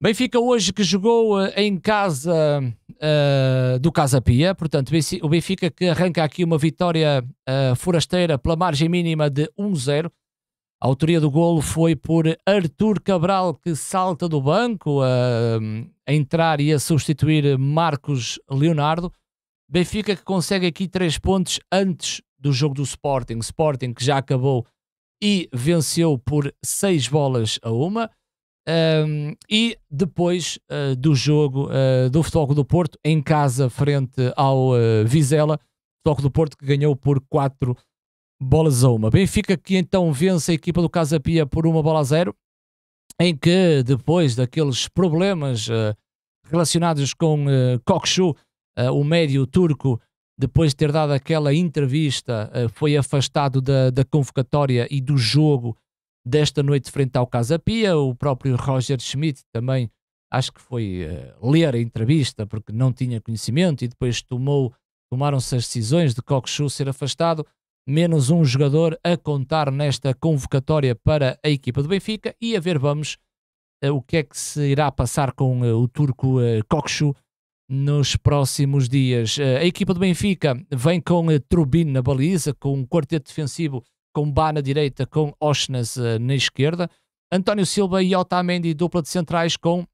Benfica hoje que jogou eh, em casa uh, do Casa Pia, portanto o Benfica que arranca aqui uma vitória uh, forasteira pela margem mínima de 1-0. A autoria do golo foi por Artur Cabral que salta do banco a entrar e a substituir Marcos Leonardo. Benfica que consegue aqui três pontos antes do jogo do Sporting. Sporting que já acabou e venceu por seis bolas a uma. Um, e depois uh, do jogo uh, do Futebol do Porto, em casa, frente ao uh, Vizela, Futebol do Porto que ganhou por 4 bolas a 1. Benfica que então vence a equipa do Casa Pia por 1 bola a 0, em que depois daqueles problemas relacionados com uh, o médio turco, depois de ter dado aquela entrevista, foi afastado da, da convocatória e do jogo desta noite frente ao Casa Pia. O próprio Roger Schmidt também acho que foi uh, ler a entrevista porque não tinha conhecimento e depois tomou, tomaram-se as decisões de Coxu ser afastado, menos um jogador a contar nesta convocatória para a equipa do Benfica e a ver vamos uh, o que é que se irá passar com uh, o turco uh, nos próximos dias. a equipa do Benfica vem com a Trubin na baliza, com um quarteto defensivo com Bá na direita, com Oshnas uh, eh, na esquerda. António Silva e Otamendi, dupla de centrais, com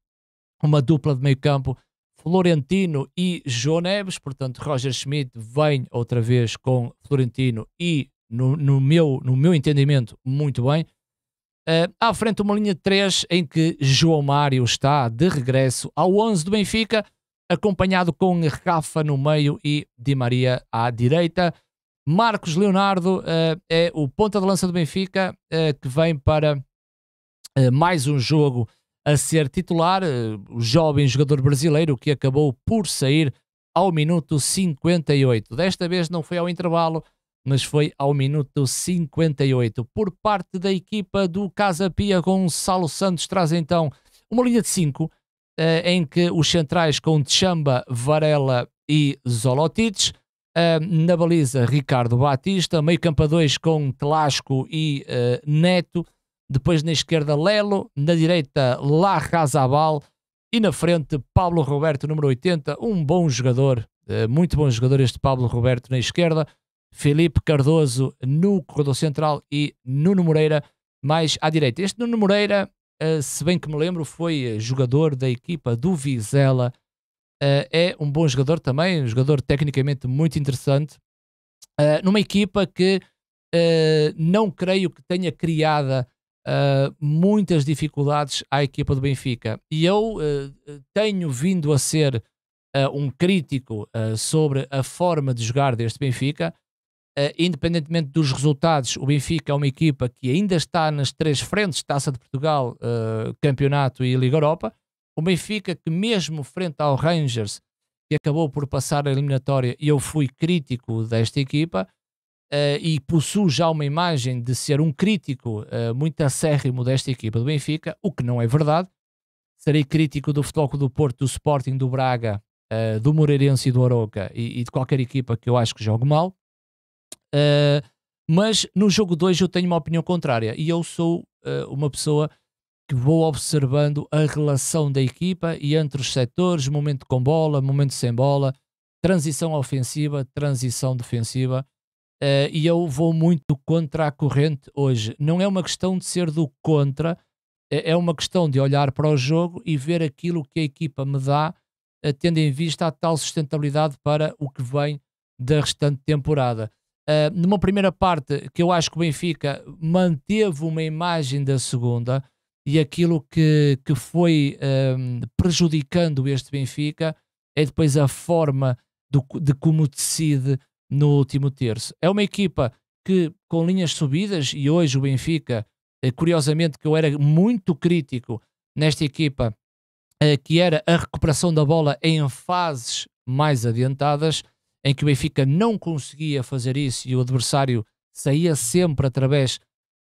uma dupla de meio campo, Florentino e João Neves. Portanto, Roger Schmidt vem outra vez com Florentino e, no, no meu, no meu entendimento, muito bem. Uh, à frente, uma linha de 3 em que João Mário está de regresso ao 11 do Benfica, acompanhado com Rafa no meio e Di Maria à direita. Marcos Leonardo uh, é o ponta de lança do Benfica uh, que vem para uh, mais um jogo a ser titular. o jovem jogador brasileiro que acabou por sair ao minuto 58. Desta vez não foi ao intervalo, mas foi ao minuto 58. Por parte da equipa do Casa Pia, Gonçalo Santos traz então uma linha de 5 em que os centrais com Chamba, Varela e Zolotites Uh, na baliza, Ricardo Batista. Meio campo a dois com Telasco e uh, Neto. Depois na esquerda, Lelo. Na direita, Larrazabal. E na frente, Pablo Roberto, número 80. Um bom jogador, uh, muito bom jogador este Pablo Roberto na esquerda. Felipe Cardoso no corredor central e Nuno Moreira mais à direita. Este Nuno Moreira, ah, se bem que me lembro, foi jogador da equipa do Vizela uh, é um bom jogador também, um jogador tecnicamente muito interessante, uh, numa equipa que uh, não creio que tenha criada muitas dificuldades à equipa do Benfica. E eu tenho vindo a ser um crítico sobre a forma de jogar deste Benfica. independentemente dos resultados, o Benfica é uma equipa que ainda está nas três frentes: Taça de Portugal, Campeonato e Liga Europa o Benfica, que mesmo frente ao Rangers, que acabou por passar a eliminatória, e eu fui crítico desta equipa, uh, e possuo já uma imagem de ser um crítico uh, muito acérrimo desta equipa do Benfica, o que não é verdade. Serei crítico do Futebol do Porto, do Sporting, do Braga, uh, do Moreirense e do Aroca, e, e, de qualquer equipa que eu acho que jogue mal. mas no jogo 2 eu tenho uma opinião contrária, e eu sou uma pessoa que vou observando a relação da equipa e entre os setores, momento com bola, momento sem bola, transição ofensiva, transição defensiva. Uh, e eu vou muito contra a corrente hoje. Não é uma questão de ser do contra, é, é uma questão de olhar para o jogo e ver aquilo que a equipa me dá, uh, tendo em vista a tal sustentabilidade para o que vem da restante temporada. Uh, numa primeira parte, que eu acho que o Benfica manteve uma imagem da segunda, e aquilo que, que foi um, prejudicando este Benfica é depois a forma do, de como decide no último terço. É uma equipa que, com linhas subidas, e hoje o Benfica, eh, curiosamente, que eu era muito crítico nesta equipa, eh, que era a recuperação da bola em fases mais adiantadas, em que o Benfica não conseguia fazer isso e o adversário saía sempre através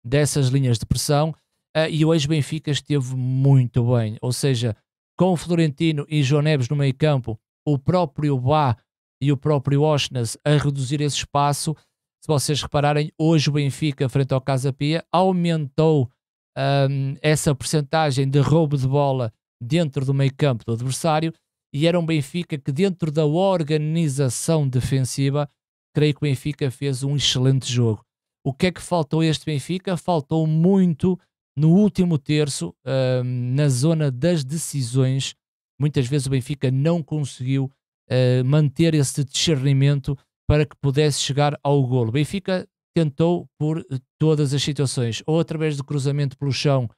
dessas linhas de pressão. Uh, e hoje o Benfica esteve muito bem. Ou seja, com o Florentino e João Neves no meio campo, o próprio Bá e o próprio Oshnas a reduzir esse espaço. Se vocês repararem, hoje o Benfica, frente ao Casa Pia, aumentou um, essa percentagem de roubo de bola dentro do meio campo do adversário e era um Benfica que dentro da organização defensiva, creio que o Benfica fez um excelente jogo. O que é que faltou a este Benfica? Faltou muito no último terço, uh, na zona das decisões, muitas vezes o Benfica não conseguiu uh, manter esse discernimento para que pudesse chegar ao golo. O Benfica tentou por eh, todas as situações, ou através do cruzamento pelo chão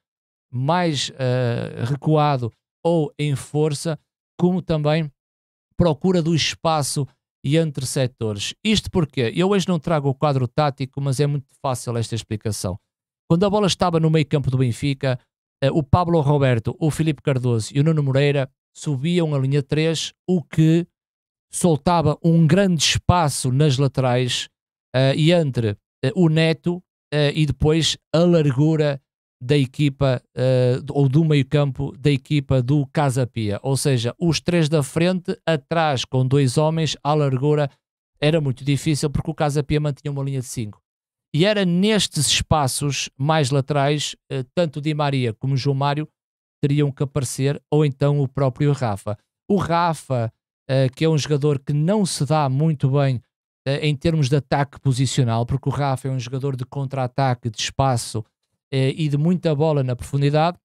mais uh, recuado ou em força, como também procura do espaço e entre setores. Isto porque eu hoje não trago o quadro tático, mas é muito fácil esta explicação. Quando a bola estava no meio campo do Benfica, eh, o Pablo Roberto, o Felipe Cardoso e o Nuno Moreira subiam a linha 3, o que soltava um grande espaço nas laterais uh, e entre uh, o Neto uh, e depois a largura da equipa ou do meio-campo da equipa do Casapia. Ou seja, os três da frente, atrás com dois homens, à largura, era muito difícil porque o Casapia mantinha uma linha de 5. E era nestes espaços mais laterais, eh, tanto Di Maria como João Mário teriam que aparecer, ou então o próprio Rafa. O Rafa, eh, que é um jogador que não se dá muito bem eh, em termos de ataque posicional, porque o Rafa é um jogador de contra-ataque, de espaço e de muita bola na profundidade.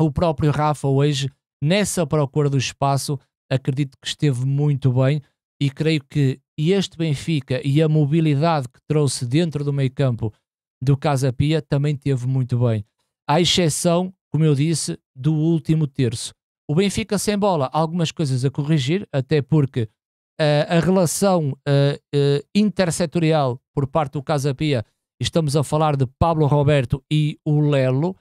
O próprio Rafa, hoje, nessa procura do espaço, acredito que esteve muito bem e creio que e este Benfica e a mobilidade que trouxe dentro do meio campo do Casa Pia também teve muito bem. À exceção, como eu disse, do último terço. O Benfica sem bola, algumas coisas a corrigir, até porque uh, a relação uh, uh, intersetorial por parte do Casa Pia, estamos a falar de Pablo Roberto e o Lelo,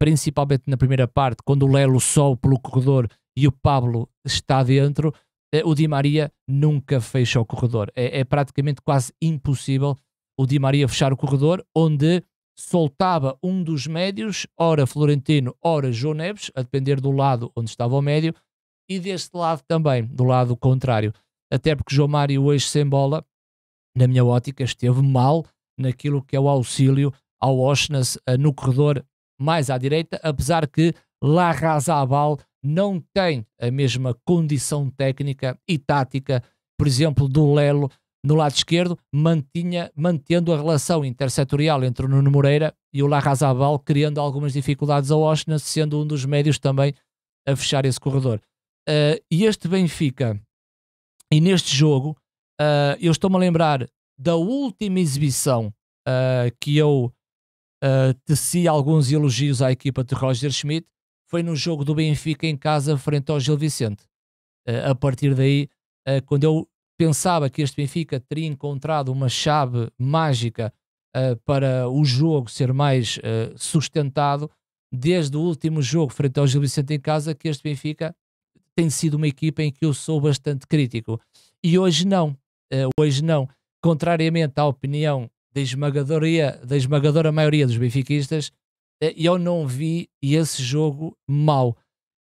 principalmente na primeira parte, quando o Lelo sobe pelo corredor e o Pablo está dentro, eh, o Di Maria nunca fecha o corredor. É, é, praticamente quase impossível o Di Maria fechar o corredor, onde soltava um dos médios, ora Florentino, ora João Neves, a depender do lado onde estava o médio, e deste lado também, do lado contrário. Até porque João Mário, hoje sem bola, na minha ótica, esteve mal naquilo que é o auxílio ao Oshness eh, no corredor mais à direita, apesar que Larrazabal não tem a mesma condição técnica e tática, por exemplo, do Lelo no lado esquerdo, mantinha, mantendo a relação intersetorial entre o Nuno Moreira e o Larrazabal, criando algumas dificuldades ao Washington, sendo um dos médios também a fechar esse corredor. Uh, e este Benfica, e neste jogo, uh, eu estou-me a lembrar da última exibição uh, que eu uh, teci alguns elogios à equipa de Roger Schmidt, foi no jogo do Benfica em casa frente ao Gil Vicente. Uh, a partir daí, uh, quando eu pensava que este Benfica teria encontrado uma chave mágica uh, para o jogo ser mais sustentado, desde o último jogo frente ao Gil Vicente em casa, que este Benfica tem sido uma equipa em que eu sou bastante crítico. E hoje não. hoje não. Contrariamente à opinião da esmagadora, da esmagadora maioria dos benfiquistas, eh, eu não vi esse jogo mau,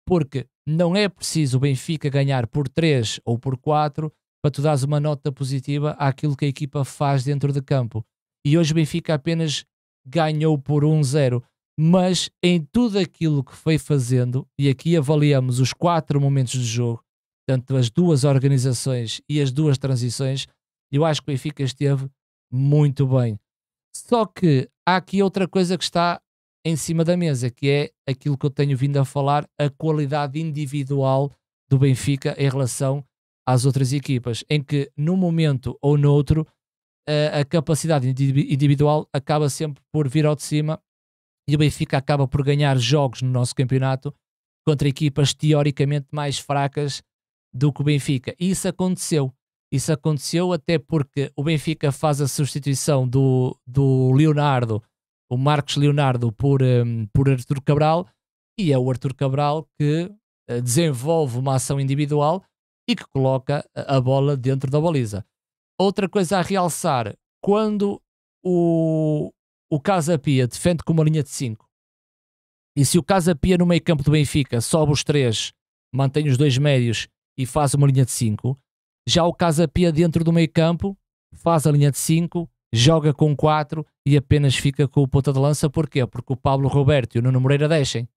porque não é preciso o Benfica ganhar por 3 ou por 4 para tu dares uma nota positiva àquilo que a equipa faz dentro de campo. E hoje o Benfica apenas ganhou por 1-0, mas em tudo aquilo que foi fazendo, e aqui avaliamos os quatro momentos do jogo, tanto as duas organizações e as duas transições, eu acho que o Benfica esteve muito bem. Só que há aqui outra coisa que está em cima da mesa, que é aquilo que eu tenho vindo a falar, a qualidade individual do Benfica em relação às outras equipas, em que num momento ou noutro a, a capacidade individual acaba sempre por vir ao de cima e o Benfica acaba por ganhar jogos no nosso campeonato contra equipas teoricamente mais fracas do que o Benfica. E isso aconteceu. Isso aconteceu até porque o Benfica faz a substituição do, do Leonardo o Marcos Leonardo por, um, por Arthur Cabral, e é o Arthur Cabral que uh, desenvolve uma ação individual e que coloca a bola dentro da baliza. Outra coisa a realçar, quando o, o Casapia defende com uma linha de 5, e se o Casapia no meio campo do Benfica sobe os 3, mantém os dois médios e faz uma linha de 5, já o Casapia dentro do meio campo faz a linha de 5, joga com 4 e apenas fica com o ponta de lança. Porquê? Porque o Pablo Roberto e o Nuno Moreira deixem.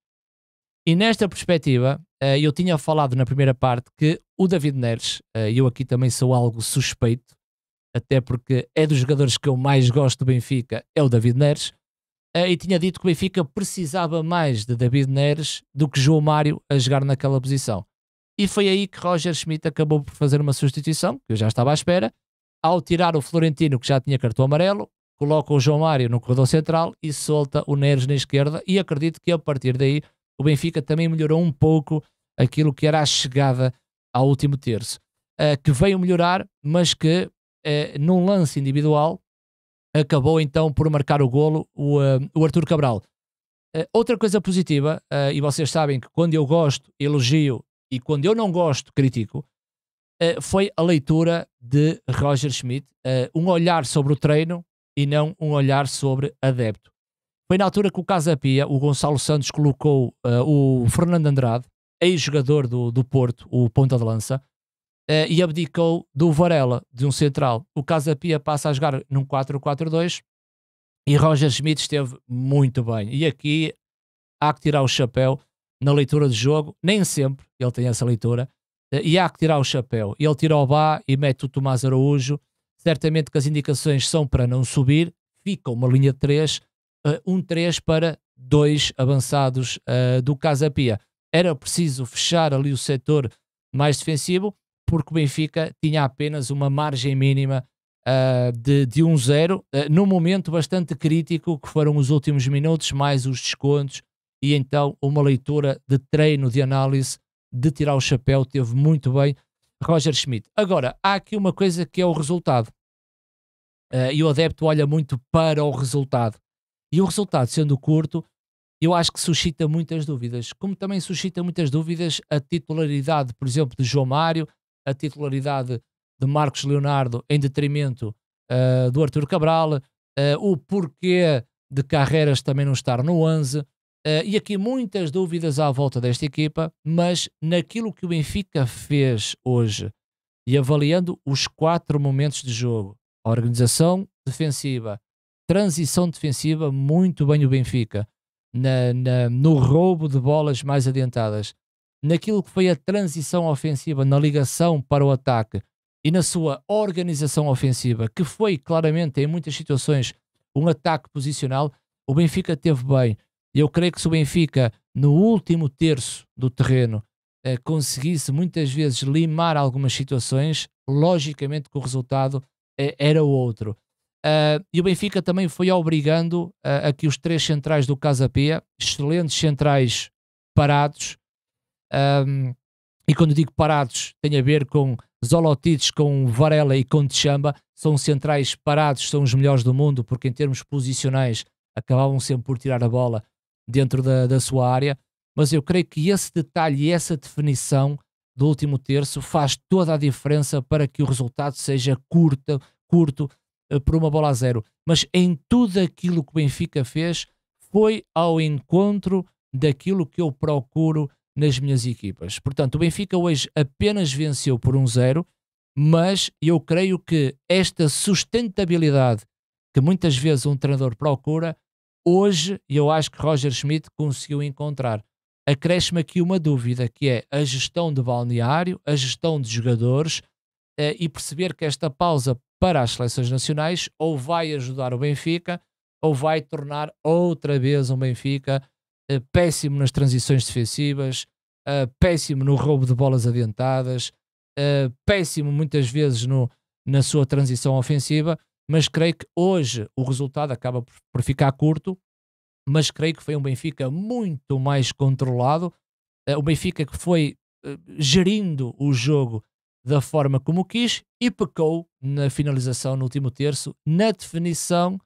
E nesta perspectiva, eh, eu tinha falado na primeira parte que o David Neres, eh, e eu aqui também sou algo suspeito, até porque é dos jogadores que eu mais gosto do Benfica, é o David Neres, eh, e tinha dito que o Benfica precisava mais de David Neres do que João Mário a jogar naquela posição. E foi aí que Roger Schmidt acabou por fazer uma substituição, que eu já estava à espera, ao tirar o Florentino, que já tinha cartão amarelo, coloca o João Mário no corredor central e solta o Neres na esquerda. E acredito que a partir daí o Benfica também melhorou um pouco aquilo que era a chegada ao último terço, uh, que veio melhorar, mas que uh, num lance individual acabou então por marcar o golo o, uh, o Arthur Cabral. outra coisa positiva, e vocês sabem que quando eu gosto, elogio, e quando eu não gosto, critico, foi a leitura de Roger Schmidt, um olhar sobre o treino e não um olhar sobre adepto. Foi na altura que o Casa Pia, o Gonçalo Santos, colocou uh, o Fernando Andrade, ex-jogador do, do Porto, o ponta de lança, uh, e abdicou do Varela, de um central. O Casa Pia passa a jogar num 4-4-2 e Roger Schmidt esteve muito bem. E aqui há que tirar o chapéu na leitura de jogo, nem sempre ele tem essa leitura, eh, e há que tirar o chapéu. Ele tira o Bá e mete o Tomás Araújo certamente que as indicações são para não subir, fica uma linha 3, uh, eh, um 3 para dois avançados uh, do Casapia. Era preciso fechar ali o setor mais defensivo, porque o Benfica tinha apenas uma margem mínima uh, de, de 1-0, um uh, num momento bastante crítico, que foram os últimos minutos, mais os descontos, e então uma leitura de treino, de análise, de tirar o chapéu, teve muito bem Roger Schmidt. Agora, há aqui uma coisa que é o resultado. Uh, e o adepto olha muito para o resultado. E o resultado, sendo curto, eu acho que suscita muitas dúvidas. Como também suscita muitas dúvidas a titularidade, por exemplo, de João Mário, a titularidade de Marcos Leonardo em detrimento uh, do Arthur Cabral, uh, o porquê de Carreiras também não estar no 11, Uh, e aqui muitas dúvidas à volta desta equipa, mas naquilo que o Benfica fez hoje e avaliando os quatro momentos de jogo, organização defensiva, transição defensiva, muito bem o Benfica, na, na, no roubo de bolas mais adiantadas, naquilo que foi a transição ofensiva, na ligação para o ataque e na sua organização ofensiva, que foi claramente em muitas situações um ataque posicional, o Benfica teve bem. E eu creio que se o Benfica, no último terço do terreno, eh, conseguisse muitas vezes limar algumas situações, logicamente que o resultado eh, era o outro. Eh, e o Benfica também foi obrigando a que os três centrais do Casa Pia, excelentes centrais parados, ehm, e quando digo parados, tem a ver com Zolotites, com Varela e com Tchamba, são centrais parados, são os melhores do mundo, porque em termos posicionais acabavam sempre por tirar a bola dentro da, da sua área, mas eu creio que esse detalhe e essa definição do último terço faz toda a diferença para que o resultado seja curto, curto eh, por uma bola a zero. Mas em tudo aquilo que o Benfica fez, foi ao encontro daquilo que eu procuro nas minhas equipas. Portanto, o Benfica hoje apenas venceu por um zero, mas eu creio que esta sustentabilidade que muitas vezes um treinador procura hoje, e eu acho que Roger Schmidt conseguiu encontrar. Acresce-me aqui uma dúvida, que é a gestão de balneário, a gestão de jogadores eh, e perceber que esta pausa para as seleções nacionais ou vai ajudar o Benfica ou vai tornar outra vez um Benfica eh, péssimo nas transições defensivas, eh, péssimo no roubo de bolas adiantadas, eh, péssimo muitas vezes no, na sua transição ofensiva mas creio que hoje o resultado acaba por ficar curto, mas creio que foi um Benfica muito mais controlado, o eh, Benfica que foi eh, gerindo o jogo da forma como quis e pecou na finalização no último terço, na definição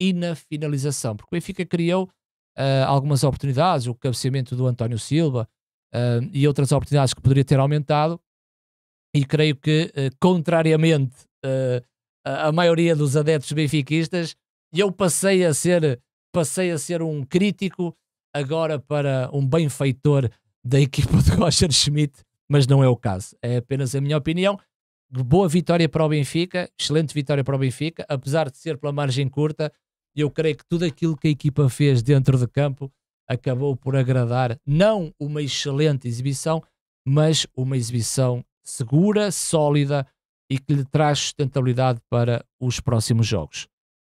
e na finalização, porque o Benfica criou uh, algumas oportunidades, o cabeceamento do António Silva uh, e outras oportunidades que poderia ter aumentado, e creio que, uh, contrariamente a, maioria dos adeptos benfiquistas e eu passei a ser passei a ser um crítico agora para um benfeitor da equipa de Roger Schmidt, mas não é o caso. É apenas a minha opinião. Boa vitória para o Benfica, excelente vitória para o Benfica, apesar de ser pela margem curta. Eu creio que tudo aquilo que a equipa fez dentro de campo acabou por agradar, não uma excelente exibição, mas uma exibição segura, sólida e que lhe traz sustentabilidade para os próximos jogos.